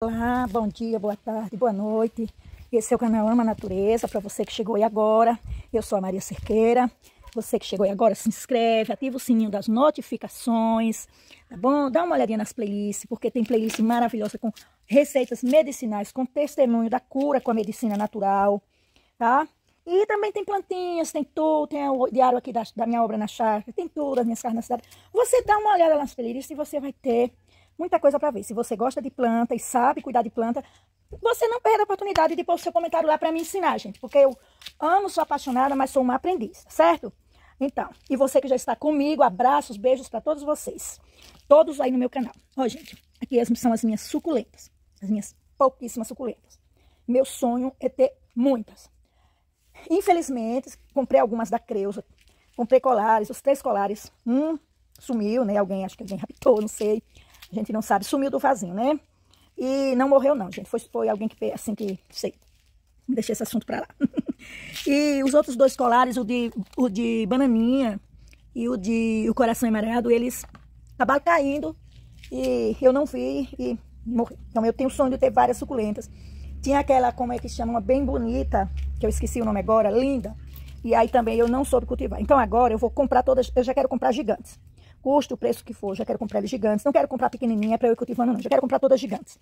Olá, bom dia, boa tarde, boa noite. Esse é o canal Ama Natureza, para você que chegou aí agora. Eu sou a Maria Cerqueira. Você que chegou aí agora, se inscreve, ativa o sininho das notificações, tá bom? Dá uma olhadinha nas playlists, porque tem playlist maravilhosa com receitas medicinais, com testemunho da cura com a medicina natural, tá? E também tem plantinhas, tem tudo, tem o diário aqui da, da minha obra na chácara, tem tudo, as minhas carnes na cidade. Você dá uma olhada nas playlists e você vai ter muita coisa para ver. Se você gosta de planta e sabe cuidar de planta, você não perde a oportunidade de pôr o seu comentário lá para me ensinar, gente, porque eu amo, sou apaixonada, mas sou uma aprendiz, tá certo? Então, e você que já está comigo, abraços, beijos para todos vocês. Todos aí no meu canal. Ó, gente, aqui são as minhas suculentas, as minhas pouquíssimas suculentas. Meu sonho é ter muitas. Infelizmente, comprei algumas da Creuza, comprei colares, os três colares. Um sumiu, né? Alguém, acho que alguém raptou, não sei. A gente não sabe, sumiu do vasinho, né? E não morreu não, gente. Foi, foi alguém que, assim, que, sei, deixei esse assunto para lá. e os outros dois colares, o de, o de bananinha e o de o coração emaranhado, eles acabaram caindo e eu não vi e morri. Então eu tenho o sonho de ter várias suculentas. Tinha aquela, como é que chama, uma bem bonita, que eu esqueci o nome agora, linda. E aí também eu não soube cultivar. Então agora eu vou comprar todas, eu já quero comprar gigantes custo, o preço que for, já quero comprar eles gigantes, não quero comprar pequenininha para eu ir cultivando, não, já quero comprar todas gigantes.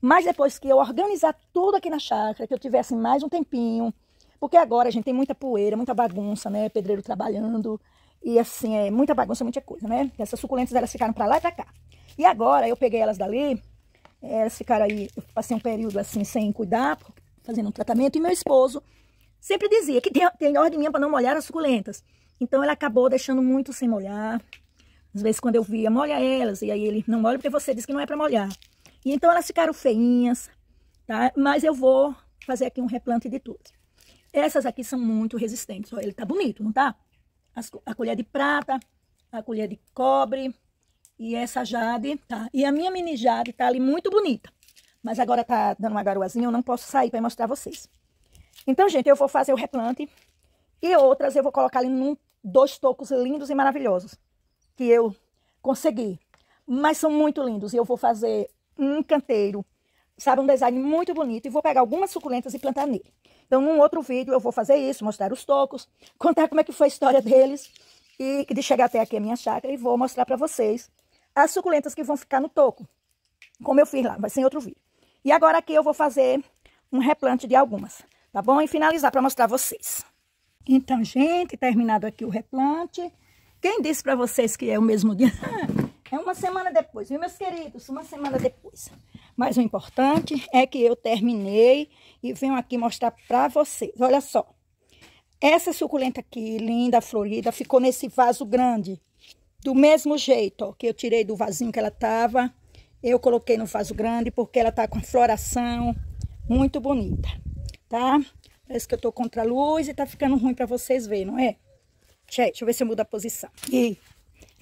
Mas depois que eu organizar tudo aqui na chácara, que eu tivesse mais um tempinho, porque agora, a gente, tem muita poeira, muita bagunça, né? Pedreiro trabalhando, e assim, é muita bagunça, muita coisa, né? Essas suculentas, elas ficaram para lá e para cá. E agora, eu peguei elas dali, elas ficaram aí, eu passei um período assim, sem cuidar, fazendo um tratamento, e meu esposo sempre dizia que tem, tem ordem minha para não molhar as suculentas. Então, ela acabou deixando muito sem molhar, às vezes quando eu via, molha elas, e aí ele, não molha porque você disse que não é para molhar. E então elas ficaram feinhas, tá? Mas eu vou fazer aqui um replante de tudo. Essas aqui são muito resistentes, olha, ele tá bonito, não tá? As, a colher de prata, a colher de cobre e essa jade, tá? E a minha mini jade tá ali muito bonita. Mas agora tá dando uma garoazinha, eu não posso sair para mostrar vocês. Então, gente, eu vou fazer o replante e outras eu vou colocar ali num, dois tocos lindos e maravilhosos que eu consegui. Mas são muito lindos e eu vou fazer um canteiro, sabe, um design muito bonito e vou pegar algumas suculentas e plantar nele. Então, num outro vídeo eu vou fazer isso, mostrar os tocos, contar como é que foi a história deles e de chegar até aqui a minha chácara e vou mostrar para vocês as suculentas que vão ficar no toco, como eu fiz lá, vai ser em outro vídeo. E agora aqui eu vou fazer um replante de algumas, tá bom? E finalizar para mostrar vocês. Então, gente, terminado aqui o replante, quem disse para vocês que é o mesmo dia? É uma semana depois, viu, meus queridos? Uma semana depois. Mas o importante é que eu terminei e venho aqui mostrar para vocês. Olha só. Essa suculenta aqui, linda, florida, ficou nesse vaso grande. Do mesmo jeito ó, que eu tirei do vasinho que ela tava, eu coloquei no vaso grande porque ela tá com a floração muito bonita, tá? Parece que eu tô contra a luz e tá ficando ruim para vocês verem, não é? Gente, deixa eu ver se eu mudo a posição. E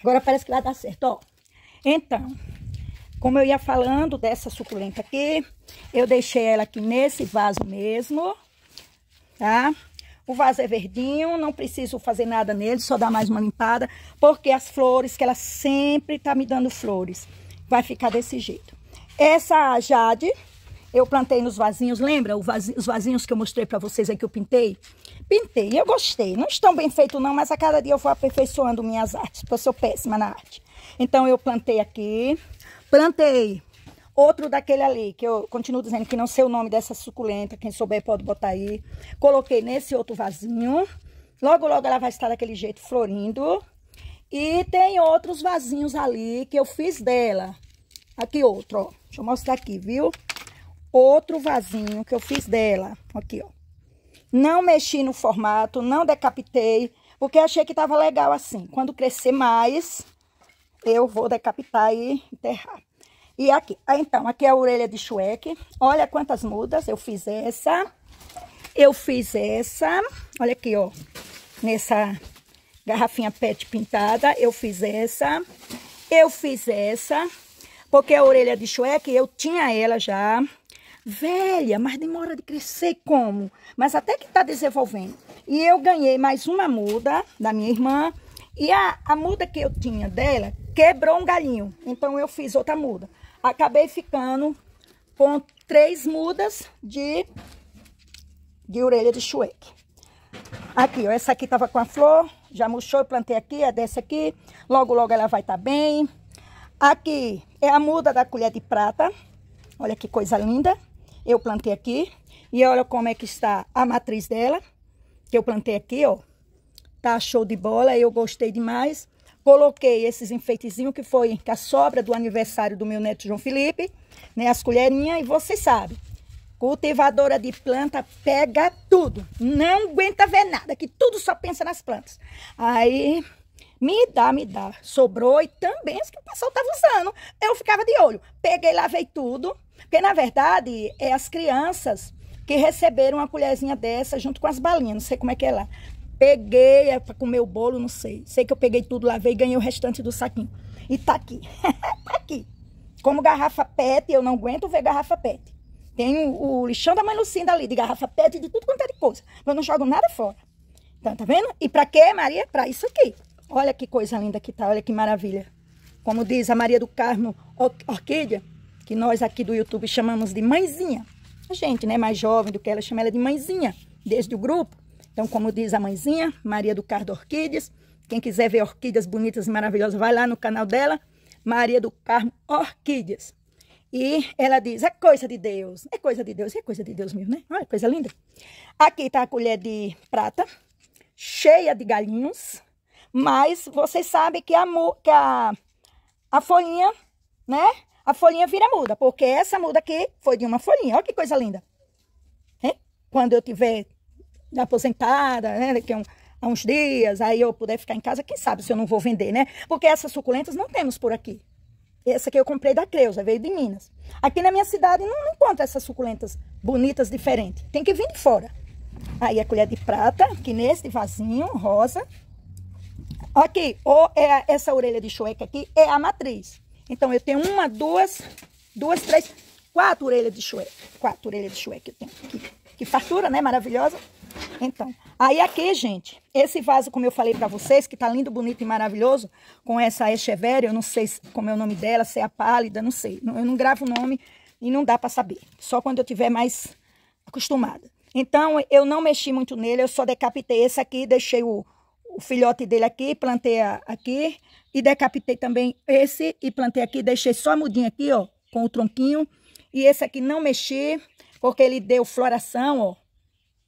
agora parece que vai dar certo, ó. Então, como eu ia falando dessa suculenta aqui, eu deixei ela aqui nesse vaso mesmo, tá? O vaso é verdinho, não preciso fazer nada nele, só dar mais uma limpada, porque as flores, que ela sempre tá me dando flores, vai ficar desse jeito. Essa jade, eu plantei nos vasinhos, lembra? os vasinhos que eu mostrei para vocês aí que eu pintei? Pintei, eu gostei. Não estão bem feitos não, mas a cada dia eu vou aperfeiçoando minhas artes, porque eu sou péssima na arte. Então eu plantei aqui, plantei outro daquele ali, que eu continuo dizendo que não sei o nome dessa suculenta, quem souber pode botar aí. Coloquei nesse outro vasinho. Logo, logo ela vai estar daquele jeito florindo. E tem outros vasinhos ali que eu fiz dela. Aqui outro, ó. Deixa eu mostrar aqui, viu? outro vasinho que eu fiz dela. Aqui, ó. Não mexi no formato, não decapitei, porque achei que tava legal assim. Quando crescer mais, eu vou decapitar e enterrar. E aqui, ah, então, aqui é a orelha de chueque. Olha quantas mudas, eu fiz essa. Eu fiz essa, olha aqui, ó. Nessa garrafinha pet pintada, eu fiz essa. Eu fiz essa, porque a orelha de chueque eu tinha ela já velha, mas demora de crescer como? Mas até que está desenvolvendo. E eu ganhei mais uma muda da minha irmã. E a, a muda que eu tinha dela quebrou um galinho. Então eu fiz outra muda. Acabei ficando com três mudas de, de orelha de chueque. Aqui, ó, essa aqui tava com a flor, já murchou, eu plantei aqui, é dessa aqui. Logo, logo ela vai estar tá bem. Aqui é a muda da colher de prata. Olha que coisa linda eu plantei aqui. E olha como é que está a matriz dela, que eu plantei aqui, ó. Tá show de bola, eu gostei demais. Coloquei esses enfeitezinhos que foi que é a sobra do aniversário do meu neto João Felipe, né? As colherinhas, e você sabe, cultivadora de planta pega tudo. Não aguenta ver nada, que tudo só pensa nas plantas. Aí me dá, me dá. Sobrou e também as que o pessoal tava usando. Eu ficava de olho. Peguei, lavei tudo. Porque, na verdade, é as crianças que receberam uma colherzinha dessa junto com as balinhas, não sei como é que é lá. Peguei é para comer o bolo, não sei. Sei que eu peguei tudo, lavei e ganhei o restante do saquinho. E tá aqui. tá aqui. Como garrafa PET, eu não aguento ver garrafa PET. Tem o, o lixão da mãe Lucinda ali, de garrafa PET, de tudo quanto é de coisa. Eu não jogo nada fora. Então, tá vendo? E para quê, Maria? Para isso aqui. Olha que coisa linda que tá, olha que maravilha. Como diz a Maria do Carmo Orquídea, que nós aqui do YouTube chamamos de mãezinha. A gente, né, mais jovem do que ela, chama ela de mãezinha, desde o grupo. Então, como diz a mãezinha, Maria do Cardo Orquídeas, quem quiser ver orquídeas bonitas e maravilhosas, vai lá no canal dela, Maria do Carmo Orquídeas. E ela diz, é coisa de Deus, é coisa de Deus, é coisa de Deus mesmo, né? Olha, coisa linda. Aqui tá a colher de prata, cheia de galinhos, mas vocês sabem que a, que a, a folhinha, né? a folhinha vira muda, porque essa muda aqui foi de uma folhinha. Olha que coisa linda. Hein? É? Quando eu tiver aposentada, né, daqui a, um, a, uns dias, aí eu puder ficar em casa, quem sabe se eu não vou vender, né? Porque essas suculentas não temos por aqui. Essa aqui eu comprei da Creuza, veio de Minas. Aqui na minha cidade não, não encontro essas suculentas bonitas, diferentes. Tem que vir de fora. Aí a colher de prata, que nesse vasinho, rosa. Aqui, ou é essa orelha de chueca aqui, é a matriz. Então, eu tenho uma, duas, duas, três, quatro orelhas de chué. Quatro orelhas de chué que eu tenho aqui. Que fartura, né? Maravilhosa. Então, aí aqui, gente, esse vaso, como eu falei pra vocês, que tá lindo, bonito e maravilhoso, com essa Echeveria, eu não sei como é o nome dela, se é a pálida, não sei. Eu não gravo o nome e não dá pra saber. Só quando eu tiver mais acostumada. Então, eu não mexi muito nele, eu só decapitei esse aqui, e deixei o, o filhote dele aqui, plantei aqui e decapitei também esse e plantei aqui, deixei só a mudinha aqui, ó, com o tronquinho. E esse aqui não mexi, porque ele deu floração, ó.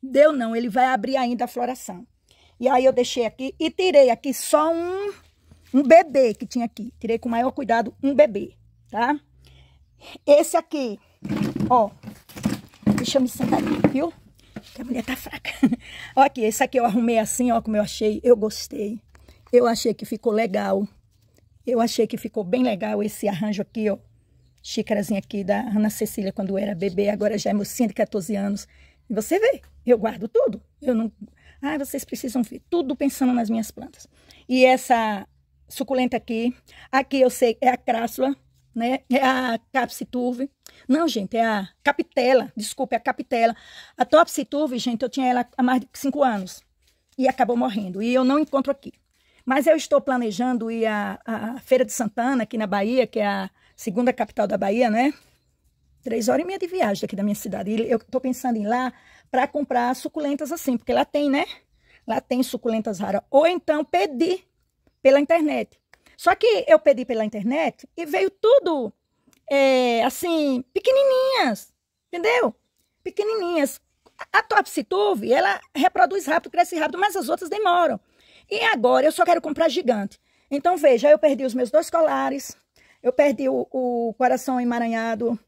Deu não, ele vai abrir ainda a floração. E aí eu deixei aqui e tirei aqui só um, um bebê que tinha aqui. Tirei com maior cuidado um bebê, tá? Esse aqui, ó. Deixa eu me sentar aqui, viu? Que a mulher tá fraca. ó aqui, esse aqui eu arrumei assim, ó como eu achei. Eu gostei. Eu achei que ficou legal. Eu achei que ficou bem legal esse arranjo aqui, ó. Xícarazinha aqui da Ana Cecília quando era bebê. Agora já é mocinha de 14 anos. E você vê, eu guardo tudo. Eu não... Ah, vocês precisam ver. Tudo pensando nas minhas plantas. E essa suculenta aqui. Aqui eu sei, é a crássula né? É a capsituve. Não, gente, é a capitela. Desculpe, é a capitela. A topsituve, gente, eu tinha ela há mais de cinco anos e acabou morrendo. E eu não encontro aqui. Mas eu estou planejando ir à, à Feira de Santana, aqui na Bahia, que é a segunda capital da Bahia, né? Três horas e meia de viagem daqui da minha cidade. E eu estou pensando em ir lá para comprar suculentas assim, porque lá tem, né? Lá tem suculentas raras. Ou então pedir pela internet. Só que eu pedi pela internet e veio tudo é, assim, pequenininhas, entendeu? Pequenininhas. A, a Topsituve, ela reproduz rápido, cresce rápido, mas as outras demoram. E agora eu só quero comprar gigante. Então, veja, eu perdi os meus dois colares, eu perdi o, o coração emaranhado,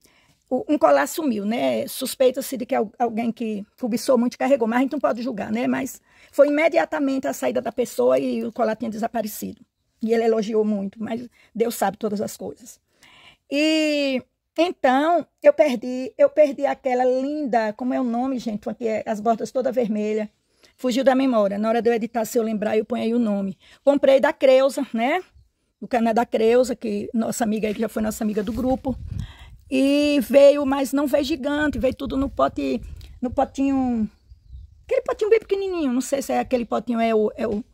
o, um colar sumiu, né? Suspeita-se de que alguém que cobiçou muito carregou, mas a gente não pode julgar, né? Mas foi imediatamente a saída da pessoa e o colar tinha desaparecido. E ele elogiou muito, mas Deus sabe todas as coisas. E então eu perdi, eu perdi aquela linda, como é o nome, gente, aqui é as bordas toda vermelha. Fugiu da memória. Na hora de eu editar, se eu lembrar, eu ponho aí o nome. Comprei da Creuza, né? Do canal da Creuza, que nossa amiga aí, que já foi nossa amiga do grupo. E veio, mas não veio gigante, veio tudo no pote, no potinho. Aquele potinho bem pequenininho, não sei se é aquele potinho é o, é o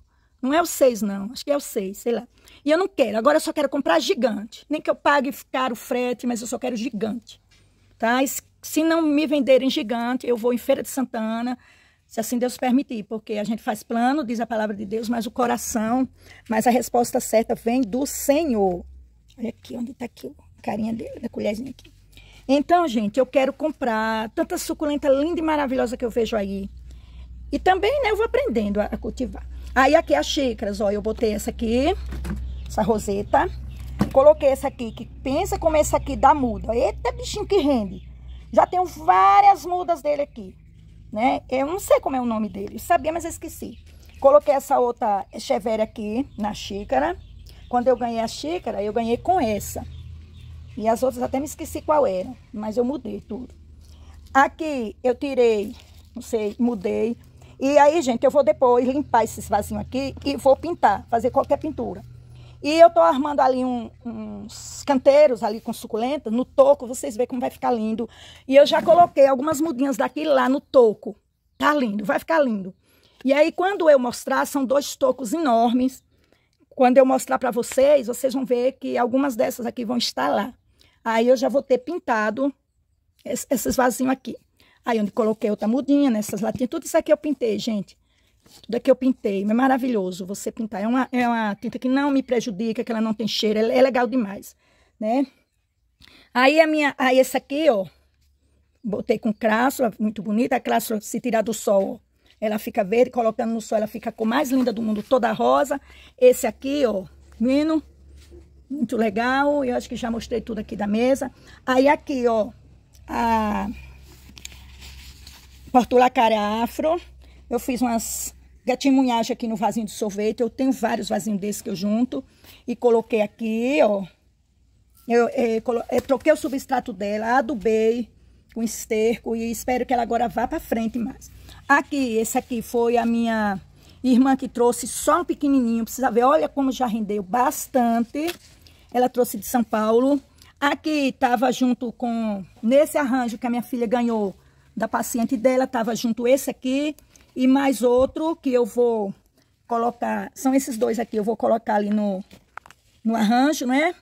não é o 6, não. Acho que é o 6, sei lá. E eu não quero. Agora eu só quero comprar gigante. Nem que eu pague caro frete, mas eu só quero gigante. Tá? E se não me venderem gigante, eu vou em Feira de Santana, se assim Deus permitir, porque a gente faz plano, diz a palavra de Deus, mas o coração, mas a resposta certa vem do Senhor. Olha aqui, onde está aqui a carinha dele, da colherzinha aqui. Então, gente, eu quero comprar tanta suculenta linda e maravilhosa que eu vejo aí. E também, né, eu vou aprendendo a, a cultivar. Aí aqui as xícaras, ó, eu botei essa aqui, essa roseta. Coloquei essa aqui, que pensa como essa aqui dá muda. Eita, bichinho que rende. Já tenho várias mudas dele aqui, né? Eu não sei como é o nome dele, eu sabia, mas eu esqueci. Coloquei essa outra chevere aqui na xícara. Quando eu ganhei a xícara, eu ganhei com essa. E as outras até me esqueci qual era, mas eu mudei tudo. Aqui eu tirei, não sei, mudei e aí, gente, eu vou depois limpar esses vasinhos aqui e vou pintar, fazer qualquer pintura. E eu estou armando ali um, uns canteiros ali com suculenta no toco, vocês veem como vai ficar lindo. E eu já coloquei algumas mudinhas daqui lá no toco. Tá lindo, vai ficar lindo. E aí, quando eu mostrar, são dois tocos enormes. Quando eu mostrar para vocês, vocês vão ver que algumas dessas aqui vão estar lá. Aí eu já vou ter pintado esses vasinhos aqui. Aí onde coloquei outra mudinha, nessas latinhas, tudo isso aqui eu pintei, gente. Tudo aqui eu pintei, é maravilhoso você pintar. É uma, é uma tinta que não me prejudica, que ela não tem cheiro, é, é legal demais, né? Aí a minha, aí essa aqui, ó, botei com crássula, muito bonita. A crássula, se tirar do sol, ó, ela fica verde. Colocando no sol, ela fica com mais linda do mundo, toda rosa. Esse aqui, ó, menino Muito legal. Eu acho que já mostrei tudo aqui da mesa. Aí aqui, ó, a portulacara é afro. Eu fiz umas gatimunhagem aqui no vasinho de sorvete. Eu tenho vários vasinhos desses que eu junto. E coloquei aqui, ó. Eu, eu, é, eu é, troquei o substrato dela, adubei com esterco e espero que ela agora vá para frente mais. Aqui, esse aqui foi a minha irmã que trouxe só um pequenininho. Precisa ver, olha como já rendeu bastante. Ela trouxe de São Paulo. Aqui tava junto com, nesse arranjo que a minha filha ganhou, da paciente dela, tava junto esse aqui e mais outro que eu vou colocar, são esses dois aqui, eu vou colocar ali no, no arranjo, né?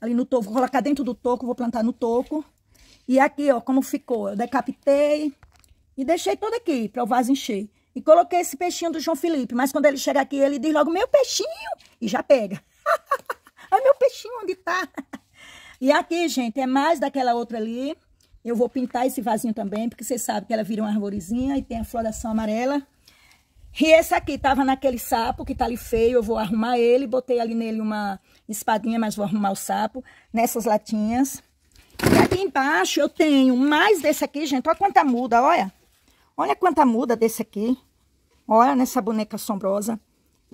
Ali no toco, vou colocar dentro do toco, vou plantar no toco. E aqui, ó, como ficou, eu decapitei e deixei todo aqui para o vaso encher. E coloquei esse peixinho do João Felipe, mas quando ele chega aqui, ele diz logo, meu peixinho, e já pega. Olha meu peixinho, onde tá? E aqui, gente, é mais daquela outra ali. Eu vou pintar esse vasinho também, porque vocês sabem que ela vira uma arvorezinha e tem a floração amarela. E esse aqui tava naquele sapo que tá ali feio, eu vou arrumar ele, botei ali nele uma espadinha, mas vou arrumar o sapo, nessas latinhas. E aqui embaixo eu tenho mais desse aqui, gente, olha quanta muda, olha. Olha quanta muda desse aqui, olha nessa boneca assombrosa.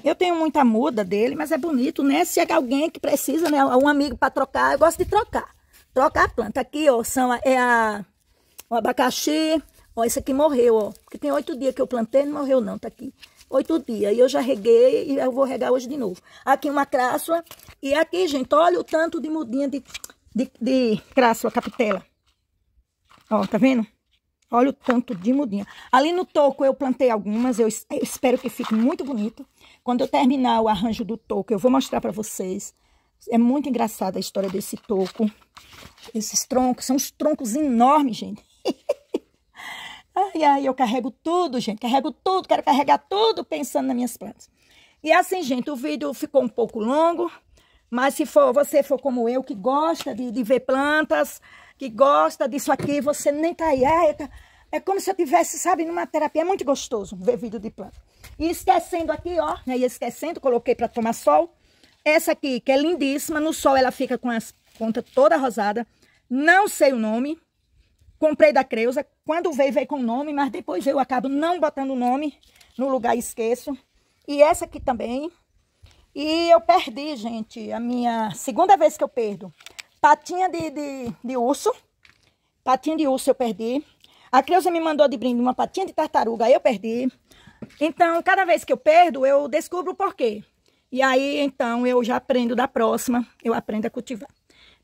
Eu tenho muita muda dele, mas é bonito, né? Se é alguém que precisa, né, um amigo para trocar, eu gosto de trocar troca a planta. Aqui, ó, são, é a, o abacaxi. Ó, esse aqui morreu, ó. Porque tem oito dias que eu plantei, não morreu não, tá aqui. Oito dias. E eu já reguei e eu vou regar hoje de novo. Aqui uma crássula. E aqui, gente, olha o tanto de mudinha de, de, de crássula, capitela. Ó, tá vendo? Olha o tanto de mudinha. Ali no toco eu plantei algumas, eu espero que fique muito bonito. Quando eu terminar o arranjo do toco, eu vou mostrar para vocês é muito engraçada a história desse toco. Esses troncos, são uns troncos enormes, gente. ai, ai, eu carrego tudo, gente. Carrego tudo, quero carregar tudo pensando nas minhas plantas. E assim, gente, o vídeo ficou um pouco longo. Mas se for, você for como eu, que gosta de, de ver plantas, que gosta disso aqui, você nem tá aí. tá... É como se eu tivesse, sabe, numa terapia. É muito gostoso ver vídeo de planta. E esquecendo aqui, ó, né? E esquecendo, coloquei para tomar sol. Essa aqui, que é lindíssima, no sol ela fica com as pontas toda rosada. Não sei o nome. Comprei da Creuza. Quando veio, veio com o nome, mas depois eu acabo não botando o nome no lugar esqueço. E essa aqui também. E eu perdi, gente, a minha segunda vez que eu perdo. Patinha de, de, de urso. Patinha de urso eu perdi. A Creuza me mandou de brinde uma patinha de tartaruga, eu perdi. Então, cada vez que eu perdo, eu descubro o porquê. E aí, então, eu já aprendo da próxima, eu aprendo a cultivar.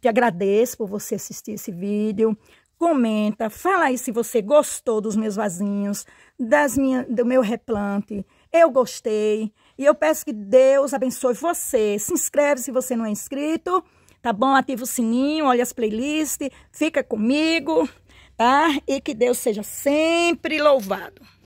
Te agradeço por você assistir esse vídeo. Comenta, fala aí se você gostou dos meus vasinhos, das minha, do meu replante. Eu gostei. E eu peço que Deus abençoe você. Se inscreve se você não é inscrito, tá bom? Ativa o sininho, olha as playlists, fica comigo, tá? E que Deus seja sempre louvado.